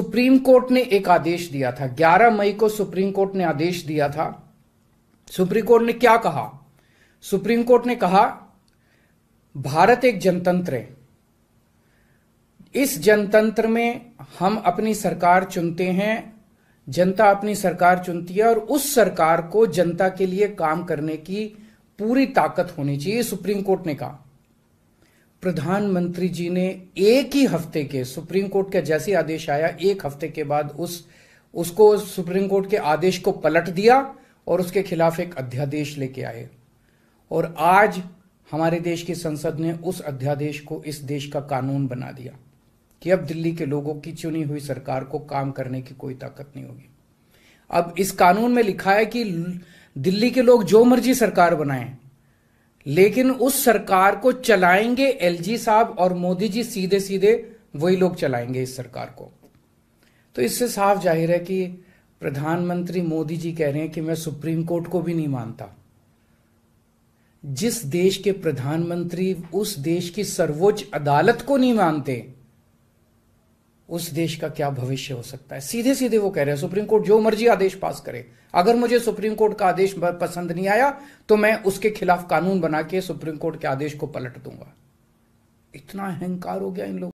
supreme court ने एक आदेश दिया था 11 मई को सुप्रीम कोर्ट ने आदेश दिया था सुप्रीम कोर्ट ने क्या कहा सुप्रीम कोर्ट ने कहा भारत एक जनतंत्र है इस जनतंत्र में हम अपनी सरकार चुनते हैं जनता अपनी सरकार चुनती है और उस सरकार को जनता के लिए काम करने की पूरी ताकत होनी चाहिए सुप्रीम कोर्ट ने कहा प्रधानमंत्री जी ने एक ही हफ्ते के सुप्रीम कोर्ट का जैसे आदेश आया एक हफ्ते के बाद उस उसको सुप्रीम कोर्ट के आदेश को पलट दिया और उसके खिलाफ एक अध्यादेश लेके आए और आज हमारे देश की संसद ने उस अध्यादेश को इस देश का कानून बना दिया कि अब दिल्ली के लोगों की चुनी हुई सरकार को काम करने की कोई ताकत नहीं होगी अब इस कानून में लिखा है कि दिल्ली के लोग जो मर्जी सरकार बनाएं लेकिन उस सरकार को चलाएंगे एलजी साहब और मोदी जी सीधे सीधे वही लोग चलाएंगे इस सरकार को तो इससे साफ जाहिर है कि प्रधानमंत्री मोदी जी कह रहे हैं कि मैं सुप्रीम कोर्ट को भी नहीं मानता जिस देश के प्रधानमंत्री उस देश की सर्वोच्च अदालत को नहीं मानते उस देश का क्या भविष्य हो सकता है सीधे सीधे वो कह रहे हैं सुप्रीम कोर्ट जो मर्जी आदेश पास करे अगर मुझे सुप्रीम कोर्ट का आदेश पसंद नहीं आया तो मैं उसके खिलाफ कानून बना के सुप्रीम कोर्ट के आदेश को पलट दूंगा इतना अहंकार हो गया इन लोगों